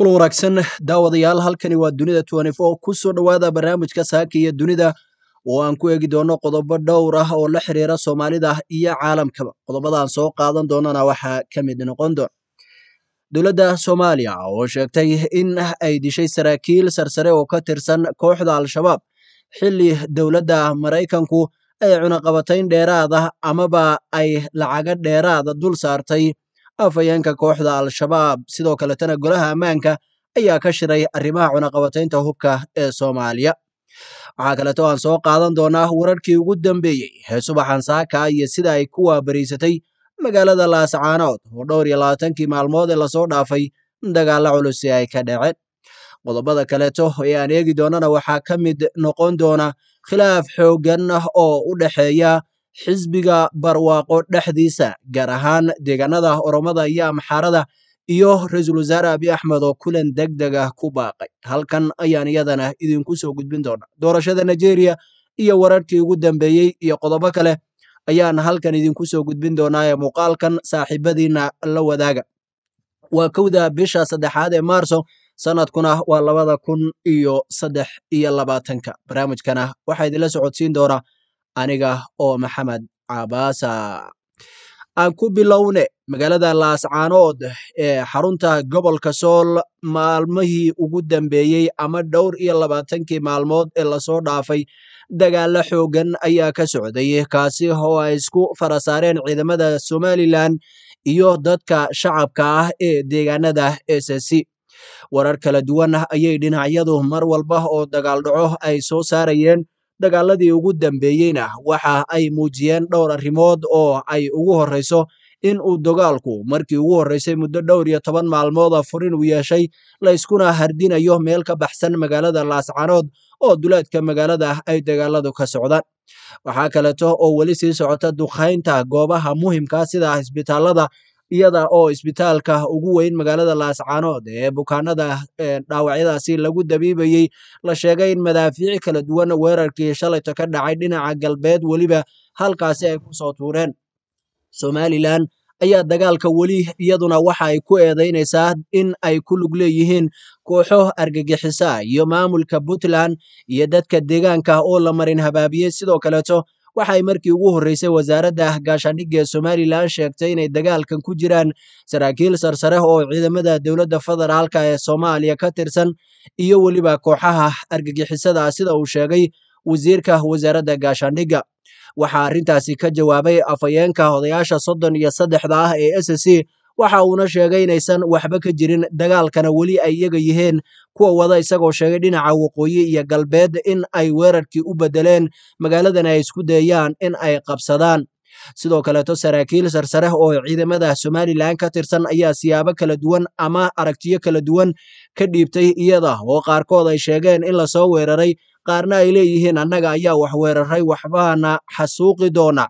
kul wanaagsan daawadayaal halkani waa dunida ku soo dhowaada barnaamijka saaka iyo dunida oo aan ku eegi doono qodobo dhowr ah oo la xiriira soomaalida iyo caalamkaba qodobadaan soo qaadan doonana waxaa ka mid noqon doon dowladda soomaaliya oo sheegtay in ay dishay saraakiil sarsare oo ka tirsan kooxda al-shabaab xilli dowladda maraykanku ay cunaqabatayn dheeraada ah amaba ay lacaga dheeraada dul saartay afhayeenka kooxda al-shabaab sidoo kaletana golaha ammaanka ayaa ka shiray arrimaha cunaqabataynta hubka ee soomaaliya waxaa kaleto aan soo qaadan doonaa wararkii ugu dambeeyey ee subaxan saaka iyo sida ay ku waabariisatay magaalada laascaanood oo dhowr iyo labaatankii maalmood ee lasoo dhaafay dagaalla culusi ay ka dhaceen qodobada kaleto ee aan eegi doonana waxaa ka mid noqon doona khilaaf xooggan ah oo u dhexeeya xisbiga barwaaqo dhexdiisa gaar ahaan deegaanada oromada iyo amxaarada iyo ra-iisul wasaare abi axmed oo kulan deg deg ah ku baaqay halkan ayaan iyadana idinku soo gudbin doonaa doorashada nigeria iyo wararkii ugu dambeeyey iyo qodobo kale ayaan halkan idinku soo gudbin doonaa ee muuqaalkan saaxiibadiina la wadaaga waa kowda bisha saddexaad ee maarso sanadkuna waa labada kun iyo saddex iyo labaatanka barnaamijkana waxaa idinla socodsiin doonaa aniga oo maxamed cabaasa aan ku bilowne magaalada laascaanood ee xarunta gobolka sool maalmihii ugu dambeeyey ama dhowr iyo labaatankii maalmood ee lasoo dhaafay dagaalo xoogan ayaa ka socday kaasi oo ay isku fara saareen ciidamada somalilan iyo dadka shacabka ah ee deegaanada s c warar kala duwan ayay dhinacyadu mar walba oo dagaal dhaco ay soo saarayeen dagaalladii ugu dambeeyeyna waxa ay muujiyeen dhowr arrimood oo ay ugu horrayso in uu dagaalku markii ugu horraysay muddo dhowr iyo toban maalmooda furin uu yeeshay layskuna hardinayo meel ka baxsan magaalada laascanood oo dulaadka magaalada ay dagaaladu ka socdaan waxaa kaleto oo weli sii socota duqaynta goobaha muhimka ah sida isbitaalada iyada oo isbitaalka ugu weyn magaalada laascaanood ee bukaanada dhaawacyadaasi lagu dabiibayey la sheegay in madaafiici kala duwan weerarkii shalayta ka dhacay dhinaca galbeed weliba halkaasi ay ku soo tuureen somalilan ayaa dagaalka weli iyaduna waxa ay ku eedaynaysaa in ay ku lug leeyihiin kooxo argagixisa iyo maamulka puntland iyo dadka deegaanka oo la marin habaabiyey sidoo kaleeto waxay markii ugu horreysay wasaaradda gaashaandhigga ee somalilan sheegtay inay dagaalkan ku jiraan saraakiil sarsare oo ciidamada dowladda federaalka ee soomaaliya ka tirsan iyo weliba kooxaha argagixisada ah sida uu sheegay wasiirka wasaaradda gaashaandhigga waxaa arrintaasi ka jawaabay afhayeenka odayaasha soddon iyo saddexda ah ee s c waxa uuna sheegay inaysan waxba ka jirin dagaalkana weli ay iyaga yihiin kuwa wada isagoo sheegay dhinaca waqooyi iyo galbeed in ay weerarkii u beddeleen magaaladana ay isku dayaan in ay qabsadaan sidoo kaleeto saraakiil sarsare oo ciidamada somalilan ka tirsan ayaa siyaabo kala duwan ama aragtiyo kala duwan ka dhiibtay iyada oo qaarkood ay sheegeen in lasoo weeraray qaarna ay leeyihiin annaga ayaa wax weeraray waxbaana xasuuqi doona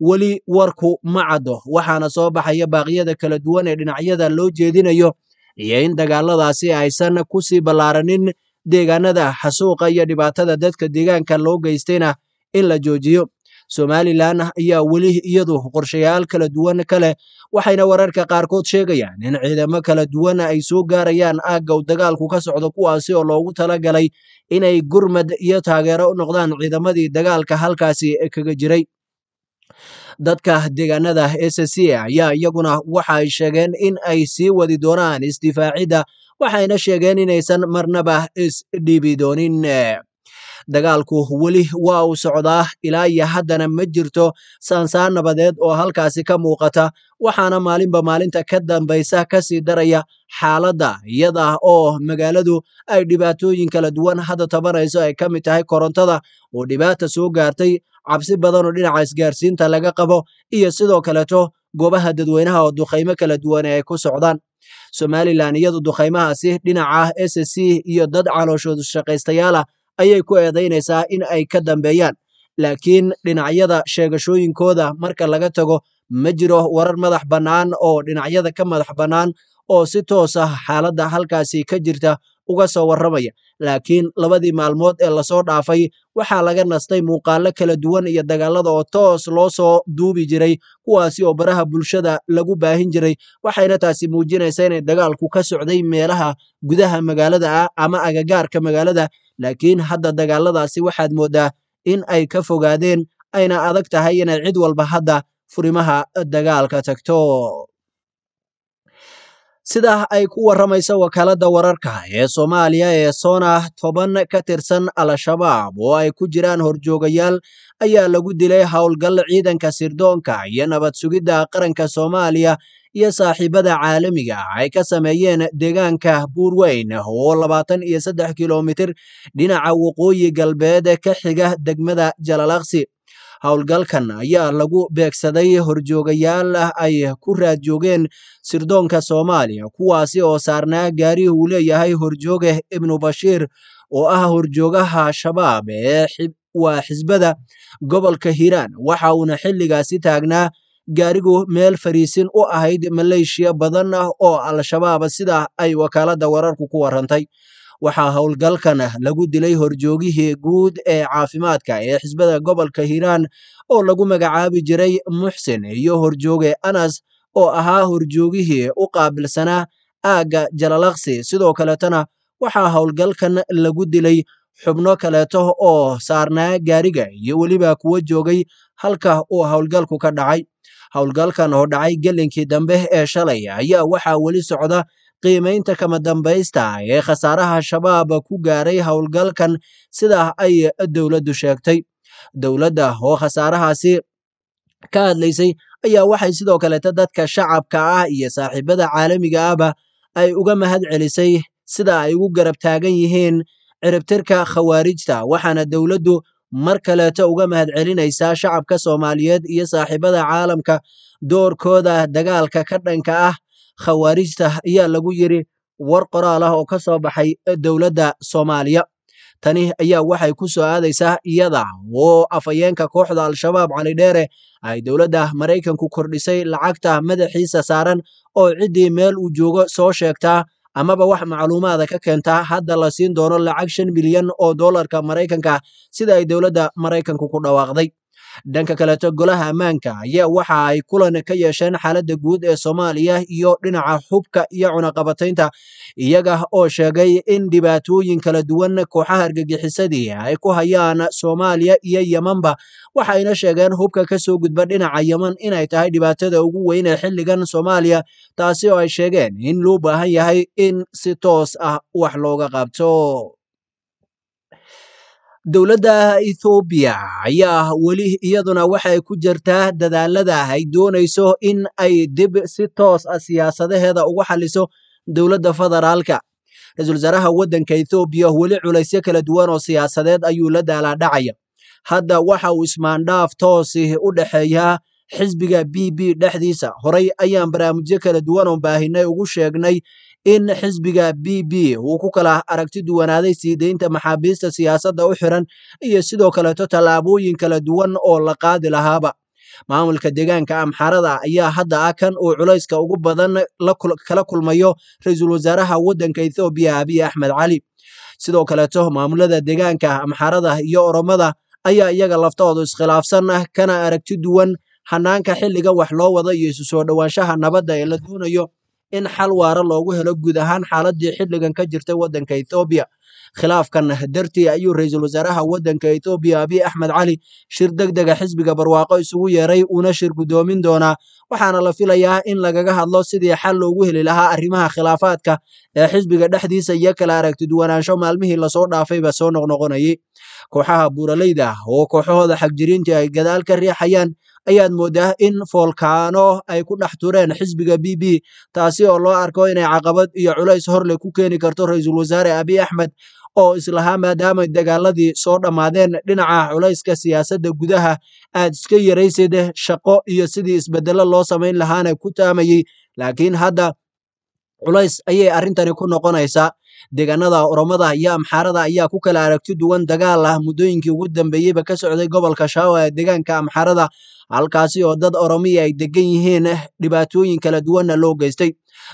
weli warku ma caddo waxaana soo baxaya baaqyada kala duwan ee dhinacyada loo jeedinayo iyo in dagaaladaasi aysan ku sii ballaaranin deegaanada xasuuqa iyo dhibaatada dadka deegaanka loo geystayna in la joojiyo somalilan ayaa weli iyadu qorshayaal kala duwan kale waxayna wararka qaarkood sheegayaan in ciidamo kala duwan ay soo gaarayaan aagga u dagaalku ka socdo kuwaasi oo loogu talagalay inay gurmad iyo taageero u noqdaan ciidamadii dagaalka halkaasi kaga jiray dadka deegaanada sc ayaa iyaguna waxa ay sheegeen in ay sii wadi doonaan isdifaacidda waxayna sheegeen inaysan marnaba is-dhiibi doonin dagaalku weli waa uu socdaa ilaa iyo haddana ma jirto saansaan nabadeed oo halkaasi ka muuqata waxaana maalinba maalinta ka dambaysa ka sii daraya xaaladda iyada oo magaaladu ay dhibaatooyin kala duwan hadda tabanayso ay ka mid tahay korontada oo dhibaata soo gaartay cabsi badan oo dhinaca isgaarsiinta laga qabo iyo sidoo kaleto goobaha dadweynaha oo duqaymo kala duwane ay ku socdaan somalilan iyadu duqaymahaasi dhinaca s c iyo dad calooshoodu shaqaystayaala ah, ayay ku eedaynaysaa in ay ka dambeeyaan laakiin dhinacyada sheegashooyinkooda marka laga tago ma jiro warar madax bannaan oo dhinacyada ka madax bannaan oo si toos ah xaaladda halkaasi ka jirta uga soo warramaya laakiin labadii maalmood ee lasoo dhaafay waxaa laga nastay muuqaallo kala duwan iyo dagaalada oo toos loo soo duubi jiray kuwaasi oo baraha bulshada lagu baahin jiray waxayna taasi muujinaysa inay dagaalku ka socday meelaha gudaha magaalada ah ama agagaarka magaalada laakiin hadda dagaaladaasi waxaad mooddaa in ay ka fogaadeen ayna adag tahay inay cid walba hadda furimaha dagaalka tagto sidaa ay ku warramaysa wakaaladda wararka ee soomaaliya ee soona toban ka tirsan al-shabaab oo ay ku jiraan horjoogayaal ayaa lagu dilay howlgal ciidanka sirdoonka iyo nabad sugidda qaranka soomaaliya iyo saaxiibada caalamiga ah ay ka sameeyeen deegaanka buurweyn oo labaatan iyo saddex kilomitir dhinaca waqooyi galbeed ka xiga degmada jalalaksi howlgalkan ayaa lagu beegsaday horjoogayaal ay ku raad joogeen sirdoonka soomaaliya kuwaasi oo saarnaa gaari uu leeyahay horjooge eh, ibnu bashiir oo ah horjoogaha shabaab ee waa xisbada gobolka hiiraan waxa uuna xilligaasi taagnaa gaarigu meel fariisin u ahayd maleeshiya badan ah oo al shabaab sida ay wakaaladda wararku ku warantay waxaa howlgalkan lagu dilay horjoogihii guud ee caafimaadka ee xisbada gobolka hiiraan oo lagu magacaabi jiray muxsin iyo horjooge anas oo ahaa horjoogihii u qaabilsanaa aagga jalalaqsi sidoo kaleetana waxaa howlgalkan lagu dilay xubno kaleeto oo saarnaa gaariga iyo weliba kuwa joogay halka uu howlgalku ka dhacay howlgalkan oo dhacay gelinkii dambe ee shalay ayaa waxaa weli socda qiimaynta kama dambaysta ee khasaaraha shabaab ku gaaray howlgalkan sidaa ay dowladdu sheegtay dowladda oo khasaarahaasi ka hadlaysay ayaa waxay sidoo kaleta dadka shacabka ah iyo saaxiibada caalamiga ahba ay uga mahad celisay sida ay ugu garab taagan yihiin ciribtirka khawaarijta waxaana dowladdu mar kaleeto uga mahadcelinaysaa shacabka Soomaaliyeed iyo saaxiibada caalamka doorkooda dagaalka ka dhanka ah khawaarijta ayaa lagu yidhi war qoraal ah oo ka soo baxay dowladda Soomaaliya tani ayaa waxay ku soo aadaysaa iyada oo afhayeenka kooxda al-shabaab cali dheere ay dowladda Maraykanku kordhisay lacagta madaxiisa saaran oo ciddii meel uu joogo soo sheegtaa amaba wax macluumaada ka keentaa hadda la siin doono lacag shan milyan oo dollarka maraykanka sida ay dowladda maraykanku ku dhawaaqday dhanka kaleto golaha ammaanka ayaa waxa ay kulan ka yeesheen xaaladda guud ee soomaaliya iyo dhinaca hubka iyo cunaqabataynta iyaga oo sheegay in dhibaatooyin kala duwan kooxaha argagixisadii ay ku hayaan soomaaliya iyo yemanba waxayna sheegeen hubka kasoo gudba dhinaca yeman inay tahay dhibaatada ugu weyn ee xilligan soomaaliya taasi oo ay sheegeen in loo baahan yahay in si toos ah wax looga qabto dowladda ethoobiya ayaa weli iyaduna waxay ku jirtaa dadaalada ay doonayso in ay dib si toos a ah siyaasadaheeda uga xaliso dowladda federaalka ra-iisul wasaaraha waddanka ethoobiya weli culaysyo kala duwan oo siyaasadeed ayuu la daalaadhacaya hadda waxa uu ismaandhaaf toosi u dhexeeyaa xisbiga b b dhexdiisa horey ayaan baraamijyo kala duwan oon baahinay ugu sheegnay in xisbiga b b uu ku kala aragti duwanaaday sii deynta maxaabiista siyaasadda u xiran iyo sidoo kaleto tallaabooyin kala duwan oo la qaadi lahaaba maamulka deegaanka amxarada ayaa hadda ah kan uu culayska ugu badan kala kulmayo ra-iisul wasaaraha waddanka ethoobiya abiy axmed cali sidoo kaleeto maamulada deegaanka amxarada iyo oromada ayaa iyaga laftoodu iskhilaafsan ah kana aragti duwan hanaanka xilliga wax loo wada iyo isu soo dhowaanshaha nabadda ee la doonayo in xal waara loogu helo guud ahaan xaaladii xilligan ka jirtay waddanka ethoobiya khilaafkan dartii ayuu ra-iisul wasaaraha waddanka etoobiya abiy axmed cali shir deg dega xisbiga barwaaqo isugu yeeray uuna shir guddoomin doonaa waxaana la filayaa in lagaga hadlo sidii xal loogu heli lahaa arrimaha khilaafaadka ee xisbiga dhexdiisa iyo kala aragti duwanaansho maalmihii lasoo dhaafayba soo noqnoqonayay kooxaha buuralayda ah oo kooxahooda xagjiriintii ay gadaal ka riixayaan ayaad moodaa in foolkaano ay ku dhex tureen xisbiga b b taasi oo loo arko inay caqabad iyo culays horle ku keeni karto ra-iisul wasaare abiy axmed oo islahaa maadaama dagaaladii soo dhammaadeen dhinaca culayska siyaasadda gudaha aad iska yaraysid eh, shaqo iyo sidii isbedelo loo samayn lahaana ku taamayey laakiin hadda culays ayay arrintani ku noqonaysaa deegaanada oromada iyo amxaarada ayaa ku kala aragti duwan dagaal ah muddooyinkii ugu dambeeyeyba ka socday gobolka shawa ee deegaanka amxaarada halkaasi oo dad oromiya ay degan yihiin eh, dhibaatooyin kala duwanna loo geystay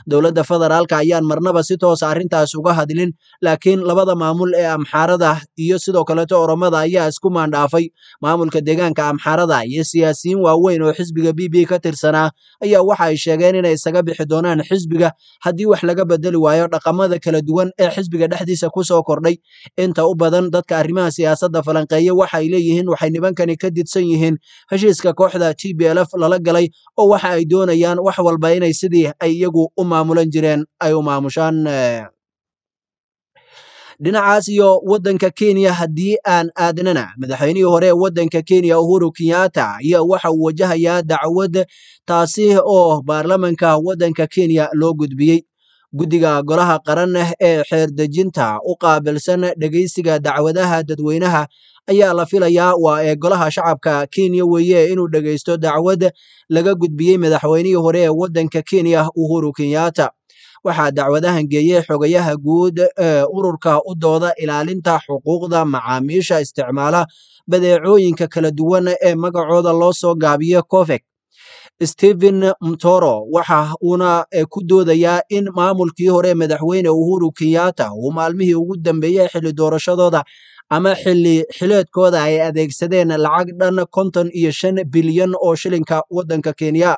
dowladda federaalka ayaan marnaba si toosa ah arrintaas uga hadlin laakiin labada maamul ee amxaarada iyo sidoo kaleeta oromada ayaa isku maandhaafay maamulka deegaanka amxaarada iyo siyaasiyiin waaweyn oo xisbiga b b ka tirsanaa ayaa waxa ay sheegeen inay isaga bixi doonaan xisbiga haddii wax laga bedeli waayo dhaqamada kala duwan ee xisbiga dhexdiisa ku soo kordhay inta u badan dadka arrimaha siyaasadda falanqeeye waxay leeyihiin waxay nimankani ka didsan yihiin heshiiska kooxda t b lf lala galay oo waxa ay doonayaan wax walba inay sidii ay iyagu u maamulan jireen ay u maamushaan eh, dhinacaas iyo waddanka kenya haddii aan aadnana madaxweynihii hore waddanka kenya uhuru kenyatta ayaa waxa uu wajahayaa dacwad taasi oo baarlamanka waddanka kenya loo gudbiyey Guddiga Golaha Qaran ah ee dejinta u qaabilsan dhegeysiga dacwadaha dadweynaha ayaa la filayaa waa ee Golaha Shacabka Kenya weeye inuu dhegeysto dacwad laga gudbiyey madaxweynihii hore ee waddanka Kenya Uhuru Kenyatta. Waxaa dacwadahan geeyey xogayaha guud ee ururka u dooda ilaalinta xuquuqda macaamiisha isticmaala badeecooyinka kala duwan ee magacooda loo soo gaabiyo COVEX stephen mtoro waxa uuna e, ku doodayaa in maamulkii hore madaxweyne uhuru kenyatta uu maalmihii ugu dambeeyey xilli doorashadooda ama xilli xileedkooda ay adeegsadeen lacag dhan konton iyo shan bilyan oo shilinka waddanka kenya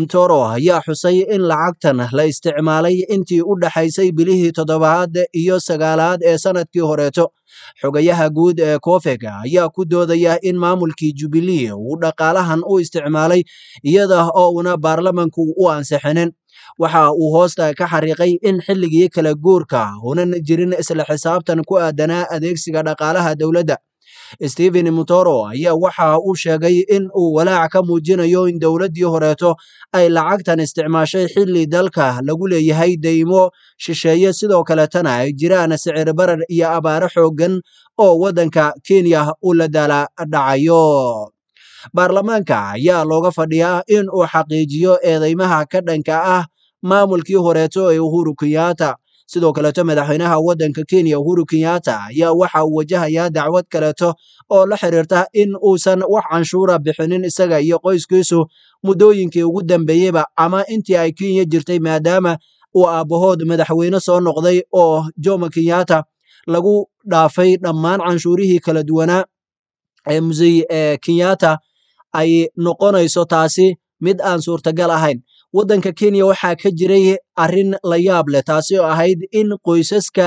ntoro ayaa xusay in lacagtan la isticmaalay intii u dhaxaysay bilihii toddobaad iyo sagaalaad ee sannadkii horeeto xogayaha guud ee koofega ayaa ku doodaya in maamulkii jubilii uu dhaqaalahan u isticmaalay iyada oo una baarlamanku u ansixinin waxa uu hoosta ka xariiqay in xilligii kala guurka unan jirin isla xisaabtan ku aadanaa adeegsiga dhaqaalaha dowladda stephen mutoro ayaa waxa uu sheegay in uu walaac ka muujinayo in dowladdii horeeto ay lacagtan isticmaashay xilli dalka lagu leeyahay deymo shisheeye sidoo kaletana ay jiraan sicir barar iyo abaaro xooggan oo waddanka kenya u la dala dhacayo baarlamaanka ayaa looga fadhiyaa in uu xaqiijiyo eedeymaha ka dhanka ah maamulkii horeeto ee uhuru kenyaata sidoo kaleeto madaxweynaha waddanka kenya uhuru kenyatta ayaa waxa uu wajahayaa dacwad kaleeto oo la xiriirta in uusan wax canshuura bixinin isaga iyo qoyskiisu muddooyinkii ugu dambeeyeyba ama intii ay kenya jirtay maadaama uu aabbahood madaxweyne soo noqday oo jomo kenyatta lagu dhaafay dhammaan canshuurihii kala duwanaa ee musey eh, kenyatta ay noqonayso taasi mid aan suurtagal ahayn waddanka kenya waxaa ka jiray arrin la yaab leh taasi oo ahayd in qoysaska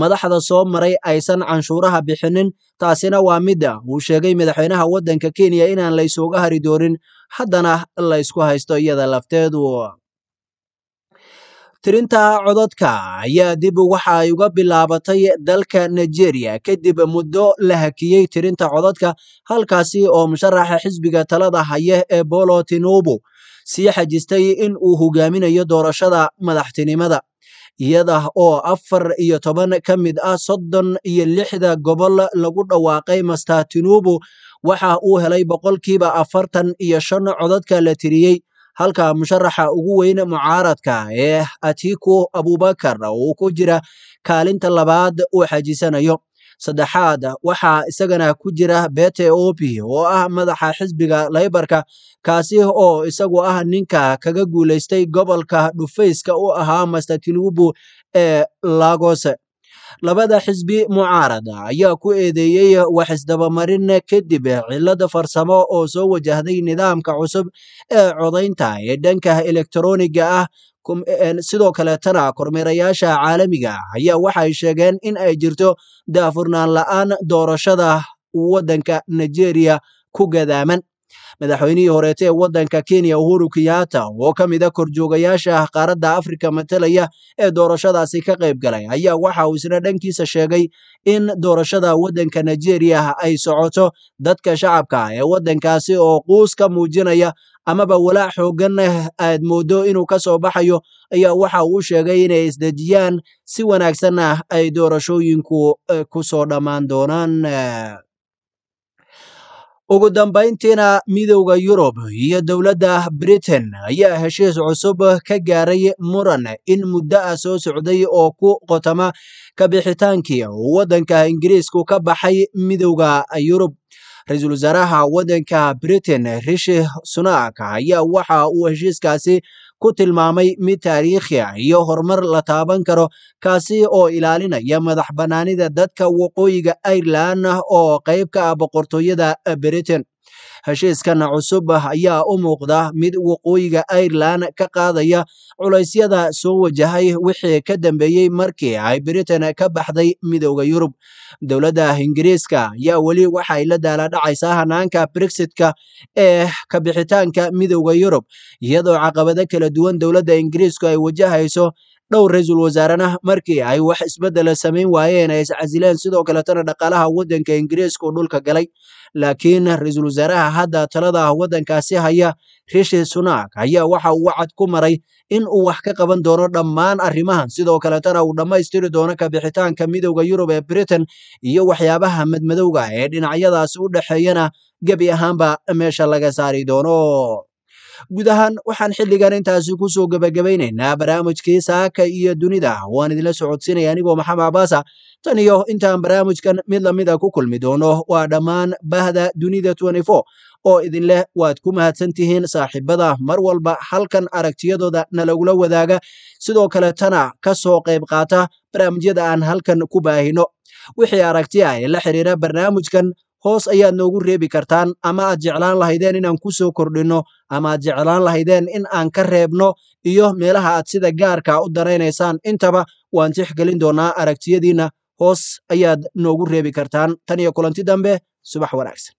madaxda soo maray aysan canshuuraha bixinin taasina waa midda ah, uu sheegay madaxweynaha waddanka kenya inaan la hari doonin haddana laysku haysto iyada lafteedu tirinta codadka ayaa dib waxa ay uga bilaabatay dalka nigeria kadib muddo la hakiyey tirinta codadka halkaasi oo musharaxa xisbiga talada haya ee bolo tinubu sii xajistay in uu hogaaminayo doorashada madaxtinimada iyada oo afar iyo toban ka mid ah soddon iyo lixda gobol lagu dhawaaqay master waxa uu helay boqolkiiba afartan iyo shan codadka la tiriyey halka musharaxa ugu weyn mucaaradka ee atiku abubakar uu ku jira kaalinta labaad uu xajisanayo saddexaad waxaa isagana ku jira bete opi oo ah madaxa xisbiga laybarka kaasi oo isagu ah ninka kaga guulaystay gobolka dhufayska u ahaa mastatulubu ee lagose labada xisbi mucaarada ayaa ku eedeeyey wax isdabamarin kadib cilada farsamo oo soo wajahday nidaamka cusub ee codaynta ee dhanka elektroniga ah sidoo kaleetana kormeerayaasha caalamiga ah ayaa waxay sheegeen in ay jirto daafurnaan la'aan doorashada waddanka nigeriya ku gadaaman madaxweynihii horeeta ee waddanka kenya uhuru kenyatta oo ka mida korjoogayaasha ah qaaradda afrika matalaya ee doorashadaasi ka qayb galay ayaa waxa uu isna dhankiisa sheegay in doorashada waddanka nigeriya ay socoto dadka shacabka ah ee waddankaasi oo quus ka muujinaya amaba walaac xooggan aad mooddo inuu ka soo baxayo ayaa waxa uu sheegay inay isdejiyaan si wanaagsan ah ay doorashooyinku eh, ku soo dhammaan doonaan eh, ugu dambayntiina midowda yurub iyo dowladda britain ayaa heshiis cusub ka gaaray muran in muddo ah soo socday oo ku qotama kabixitaankii uu waddanka ingiriisku ka baxay midowda yurub ra-iisul wasaaraha waddanka britain rishi sunak ayaa waxa uu heshiiskaasi ku tilmaamay mid taariikhi ah iyo horumar la taaban karo kaasi oo ilaalinaya madax bannaanida dadka waqooyiga irelan ah oo qayb ka ah boqortooyada britain Heshiiskan cusub ah ayaa u muuqda mid waqooyiga Ireland ka qaadaya culaysyada soo wajahay wixii ka dambeeyey markii ay Britain ka baxday midowda Yurub. Dowladda Ingiriiska ayaa weli waxay la daaladhacaysaa hanaanka Brexitka ee ka bixitaanka midowda Yurub iyadoo caqabado kala duwan dowladda Ingiriisku ay wajahayso dhowr ra-iisul wasaarena markii ay wax isbeddela samayn waayeen ay iscasileen sidoo kaletana dhaqaalaha waddanka ingiriiska u dhulka galay laakiin ra-iisul wasaaraha hadda talada waddankaasi haya rishi sunak ayaa waxa uu wacad ku maray in uu wax ka qaban doono dhammaan arrimahan sidoo kaletana uu dhammaystiri doono kabixitaanka midowda yurub ee britain iyo waxyaabaha madmadowga ee dhinacyadaas u dhexeeyana gebi ahaanba meesha laga saari doono guud ahaan waxaan xilligan intaasi ku soo gebagabaynaynaa barnaamijkii saaka iyo dunida waan idinla socodsiinaya anigoo maxamed abaasa ah. tan iyo intaan barnaamijkan mid lamida ah ku kulmi doono waa dhammaan bahda dunida oo idinleh waad ku mahadsan tihiin saaxiibada mar walba halkan aragtiyadooda nalagula wadaaga sidoo kale tana ka soo qayb qaata barnaamijyada aan halkan ku baahino wixii aragti ah ee la xiriira barnaamijkan hoos ayaad noogu reebi kartaan ama aad jeclaan lahaydeen inaan ku soo kordhinno ama aad jeclaan lahaydeen in aan ka reebno iyo meelaha aad sida gaarkaa u daraynaysaan intaba waan tixgelin doonaa aragtiyadiinna hoos ayaad noogu reebi kartaan tan iyo kulanti dambe subax wanaagsan